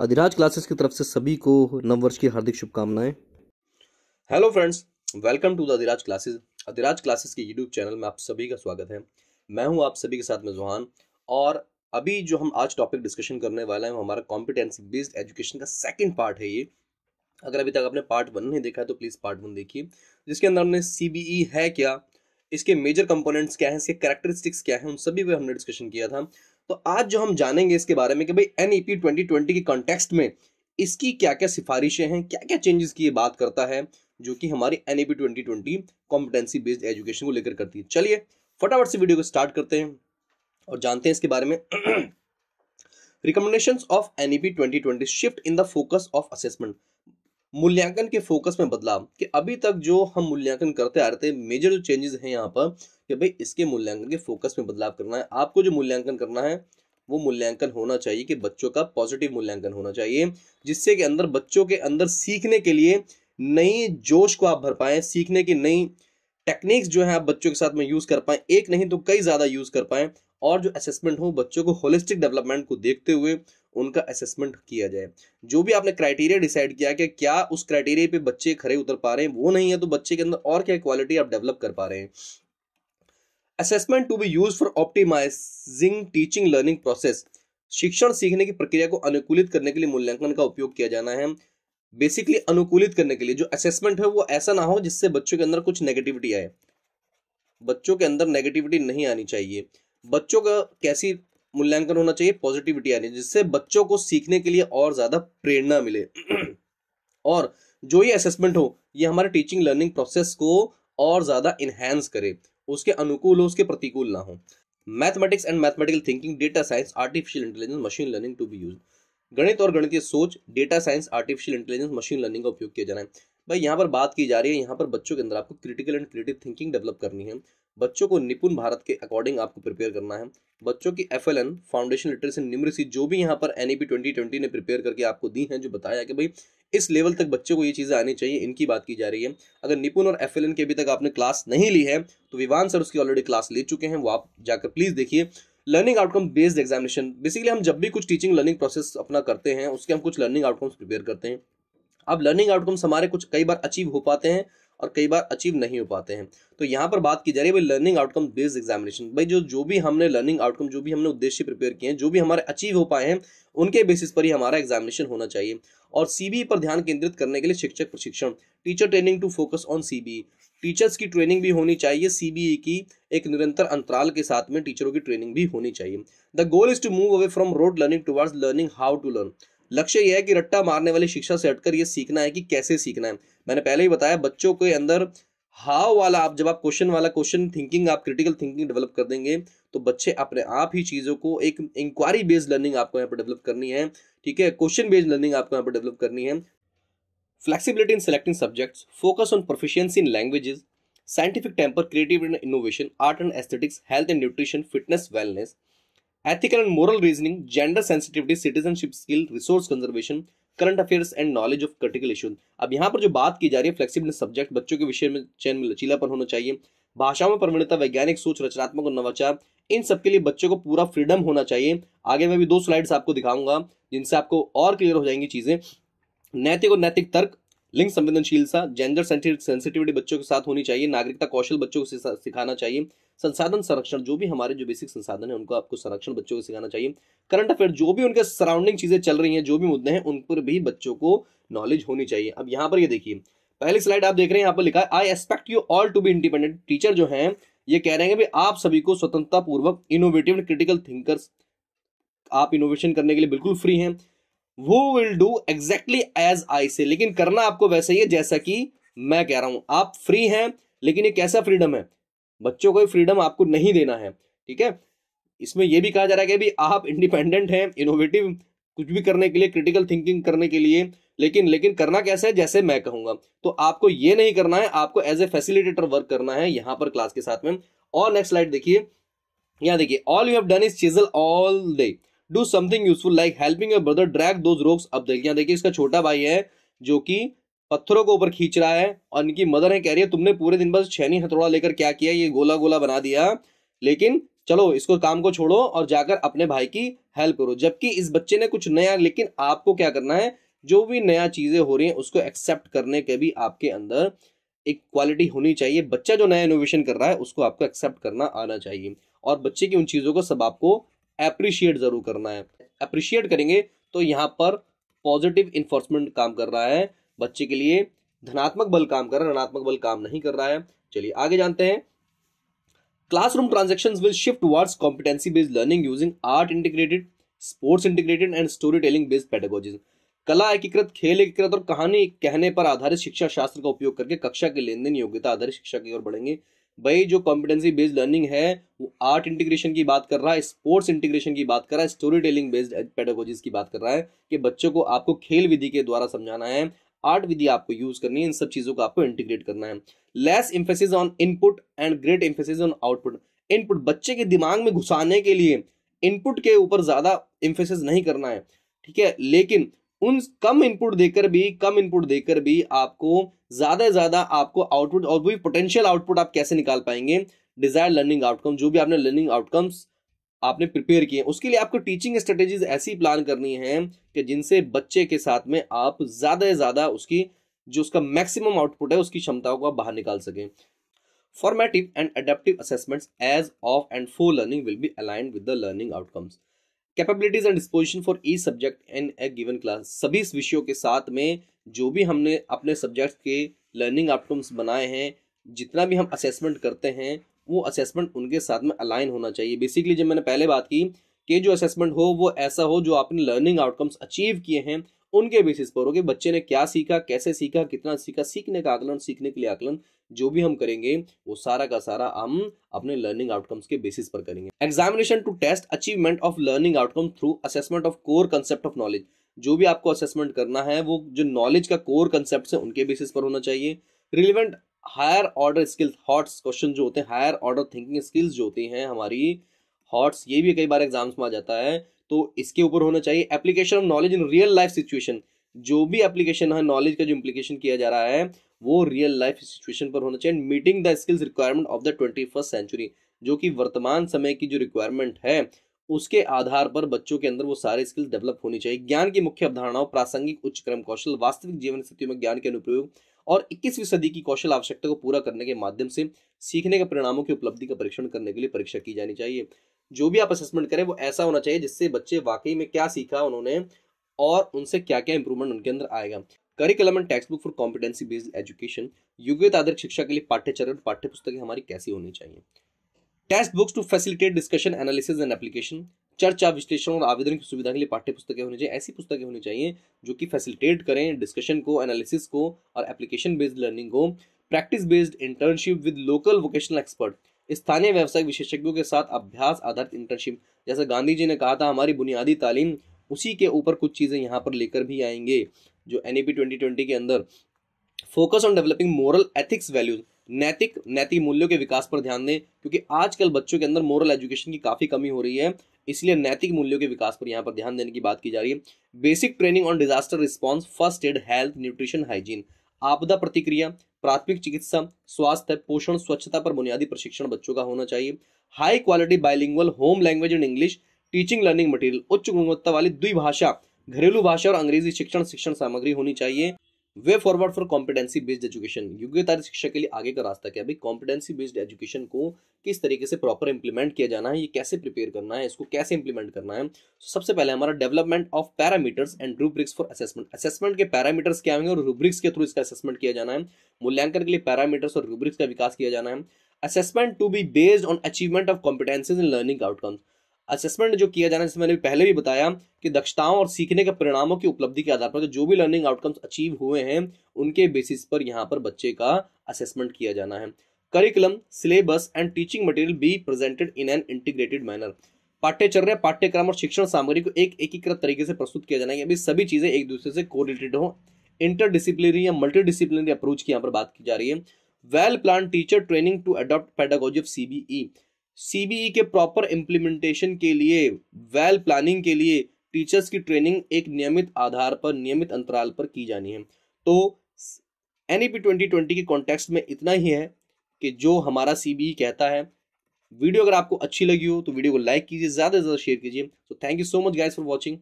Adhiraj classes की तरफ से सभी को नववर्ष की हार्दिक शुभकामनाएं hello friends welcome to the Adhiraj classes Adhiraj classes के यूट्यूब चैनल में आप सभी का स्वागत है मैं हूं आप सभी के साथ में जुहान और अभी जो हम आज टॉपिक डिस्कशन करने वाला है वो हमारा कॉम्पिटेंसी बेस्ड एजुकेशन का सेकेंड पार्ट है ये अगर अभी तक आपने पार्ट वन नहीं देखा है तो प्लीज़ पार्ट वन देखिए जिसके अंदर हमने सी e है क्या इसके मेजर कंपोनेंट्स क्या हैं इसके कैरेक्टरिस्टिक्स क्या हैं उन सभी पे हमने डिस्कशन किया था तो आज जो हम जानेंगे इसके बारे में कि भाई N E P twenty twenty के कॉन्टेक्स्ट में इसकी क्या क्या सिफारिशें हैं क्या क्या चेंजेस की ये बात करता है जो कि हमारी N E P twenty twenty competency based education को लेकर करती है चलिए फटाफट से वीडियो को स्टार्ट करते हैं और जानते हैं इसके बारे में recommendation of NEP twenty shift in the focus of assessment मूल्यांकन के फोकस में बदलाव कि अभी तक जो हम मूल्यांकन करते आ रहे थे मेजर जो चेंजेस हैं यहाँ पर कि भाई इसके मूल्यांकन के फोकस में बदलाव करना है आपको जो मूल्यांकन करना है वो मूल्यांकन होना चाहिए कि बच्चों का पॉजिटिव मूल्यांकन होना चाहिए जिससे कि अंदर बच्चों के अंदर सीखने के लिए नई जोश को आप भर पाए सीखने की नई टेक्निक्स जो है आप बच्चों के साथ में यूज़ कर पाए एक नहीं तो कई ज़्यादा यूज़ कर पाए और जो असेसमेंट हो बच्चों को होलिस्टिक डेवलपमेंट को देखते हुए उनका असेसमेंट किया जाए जो भी आपने क्राइटेरिया डिसाइड किया कि क्या उस क्राइटेरिया पे बच्चे खड़े उतर पा रहे हैं वो नहीं है तो बच्चे के अंदर और क्या क्वालिटी आप डेवलप कर पा रहे हैं assessment to be use for optimizing teaching learning process शिक्षण सीखने की प्रक्रिया को अनुकूलित करने के लिए मूल्यांकन का उपयोग किया जाना है बेसिकली अनुकूलित करने के लिए जो असेसमेंट है वो ऐसा ना हो जिससे बच्चों के अंदर कुछ नेगेटिविटी आए बच्चों के अंदर नेगेटिविटी नहीं आनी चाहिए बच्चों का कैसी मूल्यांकन होना चाहिए पॉजिटिविटी आनी जिससे बच्चों को सीखने के लिए और ज़्यादा प्रेरणा मिले और जो ये असेसमेंट हो ये हमारे टीचिंग लर्निंग प्रोसेस को और ज़्यादा इन्हेंस करे उसके अनुकूल हो उसके प्रतिकूल ना हो mathematics and mathematical thinking data science artificial intelligence machine learning to be use गणित और गणितीय सोच data science artificial intelligence machine learning का उपयोग किया जाना है भाई यहाँ पर बात की जा रही है यहाँ पर बच्चों के अंदर आपको critical and creative thinking develop करनी है बच्चों को निपुण भारत के अकॉर्डिंग आपको प्रिपेयर करना है बच्चों की F L N foundation literacy numeracy जो भी यहाँ पर एन ई ट्वेंटी ट्वेंटी ने प्रिपेयर करके आपको दी हैं जो बताया कि भाई इस लेवल तक बच्चों को ये चीज़ें आनी चाहिए इनकी बात की जा रही है अगर निपुण और एफ के अभी तक आपने क्लास नहीं ली है तो विवान सर उसकी ऑलरेडी क्लास ले चुके हैं वो आप जाकर प्लीज़ देखिए learning outcome based examination basically हम जब भी कुछ टीचिंग लर्निंग प्रोसेस अपना करते हैं उसके हम कुछ लर्निंग आउटकम्स प्रिपेयर करते हैं अब लर्निंग आउटकम्स हमारे कुछ कई बार अचीव हो पाते हैं और कई बार अचीव नहीं हो पाते हैं तो यहाँ पर बात की जा रही है भाई लर्निंग आउटकम बेस्ड एग्जामिनेशन भाई जो जो भी हमने लर्निंग आउटकम जो भी हमने उद्देश्य प्रिपेयर किए हैं जो भी हमारे अचीव हो पाए हैं उनके बेसिस पर ही हमारा एग्जामिनेशन होना चाहिए और सी e पर ध्यान केंद्रित करने के लिए शिक्षक प्रशिक्षण teacher training to focus on C teachers की ट्रेनिंग भी होनी चाहिए सीबीई e की एक निरंतर अंतराल के साथ में टीचरों की ट्रेनिंग भी होनी चाहिए the goal is to move away from rote learning towards learning how to learn लक्ष्य यह है कि रट्टा मारने वाली शिक्षा से हटकर यह सीखना है कि कैसे सीखना है मैंने पहले ही बताया बच्चों के अंदर हाव वाला आप जब आप क्वेश्चन वाला क्वेश्चन थिंकिंग आप क्रिटिकल थिंकिंग डेवलप कर देंगे तो बच्चे अपने आप ही चीज़ों को एक इंक्वायरी बेस्ड लर्निंग आपको यहाँ पर डेवलप करनी है ठीक है क्वेश्चन बेस्ड लर्निंग आपको यहाँ पर डेवलप करनी है flexibility in selecting subject focus on proficiency in languages scientific temper creative and innovation art and aesthetics health and nutrition fitness wellness ethical and moral reasoning, gender sensitivity, citizenship skill, resource conservation, current affairs and knowledge of critical issue अब यहाँ पर जो बात की जा रही है flexible subject बच्चों के विषय में चयन में लचीलापन होना चाहिए भाषाओं में प्रवीणता वैज्ञानिक सोच रचनात्मक और नवाचार इन सबके लिए बच्चों को पूरा फ्रीडम होना चाहिए आगे मैं भी दो स्लाइड्स आपको दिखाऊंगा जिनसे आपको और क्लियर हो जाएंगी चीजें नैतिक और नैतिक तर्क लिंग संवेदनशीलता जेंडर सेंसिटिविटी बच्चों के साथ होनी चाहिए नागरिकता कौशल बच्चों को सिखाना चाहिए संसाधन संरक्षण जो भी हमारे जो बेसिक संसाधन है उनको आपको संरक्षण बच्चों को सिखाना चाहिए करंट अफेयर जो भी उनके सराउंडिंग चीजें चल रही हैं जो भी मुद्दे हैं उन पर भी बच्चों को नॉलेज होनी चाहिए अब यहाँ पर ये देखिए पहली स्लाइड आप देख रहे हैं यहाँ पर लिखा है I expect you all to be independent teacher जो है ये कह रहे हैं आप सभी को स्वतंत्रता पूर्वक इनोवेटिव क्रिटिकल थिंकर आप इनोवेशन करने के लिए बिल्कुल फ्री हैं who will do exactly as I say लेकिन करना आपको वैसे ही है जैसा कि मैं कह रहा हूं आप फ्री हैं लेकिन ये कैसा फ्रीडम है बच्चों को फ्रीडम आपको नहीं देना है ठीक है इसमें यह भी कहा जा रहा है कि आप इंडिपेंडेंट हैं इनोवेटिव कुछ भी करने के लिए क्रिटिकल थिंकिंग करने के लिए लेकिन लेकिन करना कैसा है जैसे मैं कहूंगा तो आपको ये नहीं करना है आपको एज ए फैसिलिटेटर वर्क करना है यहाँ पर क्लास के साथ में और नेक्स्ट स्लाइड देखिए यहां देखिए all you have done is chisel all day do something useful like helping your brother drag those rocks अब देखिए देखिए इसका छोटा भाई है जो कि पत्थरों को ऊपर खींच रहा है और इनकी मदर है कह रही है तुमने पूरे दिन बस छैनी हथौड़ा लेकर क्या किया ये गोला गोला बना दिया लेकिन चलो इसको काम को छोड़ो और जाकर अपने भाई की हेल्प करो जबकि इस बच्चे ने कुछ नया लेकिन आपको क्या करना है जो भी नया चीज़ें हो रही हैं उसको एक्सेप्ट करने के भी आपके अंदर एक क्वालिटी होनी चाहिए बच्चा जो नया इनोवेशन कर रहा है उसको आपको एक्सेप्ट करना आना चाहिए और बच्चे की उन चीज़ों को सब आपको अप्रिशिएट ज़रूर करना है अप्रिशिएट करेंगे तो यहाँ पर पॉजिटिव इन्फोर्समेंट काम कर रहा है बच्चे के लिए धनात्मक बल काम कर रहा है ऋणात्मक बल काम नहीं कर रहा है चलिए आगे जानते हैं classroom transaction will shift towards competency based learning using art integrated sports integrated and story telling based pedagogies कला एकीकृत खेल एकीकृत और कहानी कहने पर आधारित शिक्षा शास्त्र का उपयोग करके कक्षा के लेन देन योग्यता आधारित शिक्षा की ओर बढ़ेंगे भाई जो कॉम्पिटेंसी बेस्ड लर्निंग है वो आर्ट इंटीग्रेशन की बात कर रहा है स्पोर्ट्स इंटीग्रेशन की बात कर रहा है स्टोरी टेलिंग बेस्ड पेडागोजीज की बात कर रहा है कि बच्चों को आपको खेल विधि के द्वारा समझाना है आर्ट विधि आपको यूज करनी है इन सब चीजों को आपको इंटीग्रेट करना है less emphasis on input and great emphasis on output input बच्चे के दिमाग में घुसाने के लिए इनपुट के ऊपर ज्यादा इम्फेसिस नहीं करना है ठीक है लेकिन उन कम इनपुट देकर भी कम इनपुट देकर भी आपको ज़्यादा से ज़्यादा आपको आउटपुट और भी पोटेंशियल आउटपुट आप कैसे निकाल पाएंगे डिजायर लर्निंग आउटकम जो भी आपने लर्निंग आउटकम्स आपने प्रिपेयर किए उसके लिए आपको टीचिंग स्ट्रेटेजीज ऐसी प्लान करनी है कि जिनसे बच्चे के साथ में आप ज़्यादा से ज़्यादा उसकी जो उसका मैक्सिमम आउटपुट है उसकी क्षमताओं को आप बाहर निकाल सकें formative and adaptive assessments as of and for learning will be aligned with the learning outcomes capabilities and disposition for each subject in a given class सभी इस विषयों के साथ में जो भी हमने अपने सब्जेक्ट के लर्निंग आउटकम्स बनाए हैं जितना भी हम असेसमेंट करते हैं वो असेसमेंट उनके साथ में अलाइन होना चाहिए बेसिकली जब मैंने पहले बात की कि जो असेसमेंट हो वो ऐसा हो जो आपने लर्निंग आउटकम्स अचीव किए हैं उनके बेसिस पर हो कि बच्चे ने क्या सीखा कैसे सीखा कितना सीखा सीखने का आकलन सीखने के लिए आकलन जो भी हम करेंगे वो सारा का सारा हम अपने लर्निंग आउटकम्स के बेसिस पर करेंगे examination to test achievement of learning outcome through assessment of core concept of knowledge जो भी आपको असेसमेंट करना है वो जो नॉलेज का कोर कंसेप्ट है उनके बेसिस पर होना चाहिए relevant higher order skills HOTS question जो होते हैं हायर ऑर्डर थिंकिंग स्किल्स जो होती हैं हमारी हॉट्स ये भी कई बार एग्जाम्स में आ जाता है तो इसके ऊपर होना चाहिए application of knowledge in real life situation जो भी एप्लीकेशन है नॉलेज का जो इम्प्लीकेशन किया जा रहा है वो रियल लाइफ सिचुएशन पर होना चाहिए meeting the skills requirement of the twenty first century जो कि वर्तमान समय की जो रिक्वायरमेंट है उसके आधार पर बच्चों के अंदर वो सारे स्किल्स डेवलप होनी चाहिए ज्ञान की मुख्य अवधारणाओं प्रासंगिक उच्च क्रम कौशल वास्तविक जीवन स्थितियों में ज्ञान के अनुप्रयोग और 21वीं सदी की कौशल आवश्यकता को पूरा करने के माध्यम से सीखने के परिणामों की उपलब्धि का परीक्षण करने के लिए परीक्षा की जानी चाहिए जो भी आप असेसमेंट करें वो ऐसा होना चाहिए जिससे बच्चे वाकई में क्या सीखा उन्होंने और उनसे क्या क्या इंप्रूवमेंट उनके अंदर आएगा curriculum and text book for competency based education योग्यत आदर्श शिक्षा के लिए पाठ्यचरण पाठ्य पुस्तकें हमारी कैसी होनी चाहिए text books to facilitate discussion analysis and application चर्चा विश्लेषण और आवेदन की सुविधा के लिए पाठ्य पुस्तकें होनी चाहिए ऐसी पुस्तकें होनी चाहिए जो कि फैसिलिटेट करें डिस्कशन को एनालिसिस को और एप्लीकेशन बेस्ड लर्निंग को practice based internship with local vocational expert स्थानीय व्यवसाय विशेषज्ञों के साथ अभ्यास आधारित इंटर्नशिप जैसे गांधी जी ने कहा था हमारी बुनियादी तालीम उसी के ऊपर कुछ चीज़ें यहाँ पर लेकर भी आएंगे जो एन ई ट्वेंटी के अंदर focus on developing moral ethics values नैतिक नैतिक मूल्यों के विकास पर ध्यान दें क्योंकि आजकल बच्चों के अंदर मॉरल एजुकेशन की काफ़ी कमी हो रही है इसलिए नैतिक मूल्यों के विकास पर यहाँ पर ध्यान देने की बात की जा रही है basic training on disaster response first aid health nutrition hygiene आपदा प्रतिक्रिया प्राथमिक चिकित्सा स्वास्थ्य पोषण स्वच्छता पर बुनियादी प्रशिक्षण बच्चों का होना चाहिए high quality bilingual home language and English teaching learning material उच्च गुणवत्ता वाली द्विभाषा घरेलू भाषा और अंग्रेजी शिक्षण शिक्षण सामग्री होनी चाहिए way forward for competency based education योग्यता शिक्षा के लिए आगे का रास्ता क्या भाई कॉम्पिटेंसी बेस्ड एजुकेशन को किस तरीके से प्रॉपर इंप्लीमेंट किया जाना है ये कैसे प्रिपेयर करना है इसको कैसे इंप्लीमेंट करना है so, तो सबसे पहले हमारा development of parameters and rubrics for assessment assessment के पैरामीटर्स क्या होंगे और रूब्रिक्स के थ्रू इसका असेसमेंट किया जाना है मूल्यांकन के लिए पैरामीटर्स और रूब्रिक्स का विकास किया जाना है assessment to be based on achievement of competencies in learning outcomes assessment जो किया जाना जैसे मैंने पहले भी बताया कि दक्षताओं और सीखने के परिणामों की उपलब्धि के आधार पर जो भी लर्निंग आउटकम्स अचीव हुए हैं उनके बेसिस पर यहाँ पर बच्चे का असेसमेंट किया जाना है curriculum syllabus and teaching material be presented in an integrated manner पाठ्यचर्य पाठ्यक्रम और शिक्षण सामग्री को एक एकीकृत तरीके से प्रस्तुत किया जाना है अभी सभी चीज़ें एक दूसरे से कोरिलेटेड हो इंटरडिसिप्लिनरी या मल्टी डिसिप्लिनरी अप्रोच की यहाँ पर बात की जा रही है well plan teacher training to adopt pedagogy of CBE CBE e के प्रॉपर इम्प्लीमेंटेशन के लिए वेल प्लानिंग के लिए टीचर्स की ट्रेनिंग एक नियमित आधार पर नियमित अंतराल पर की जानी है तो N E P twenty twenty के कॉन्टेक्स्ट में इतना ही है कि जो हमारा ई e कहता है वीडियो अगर आपको अच्छी लगी हो तो वीडियो को लाइक कीजिए ज़्यादा से ज़्यादा शेयर कीजिए so thank you so much guys for watching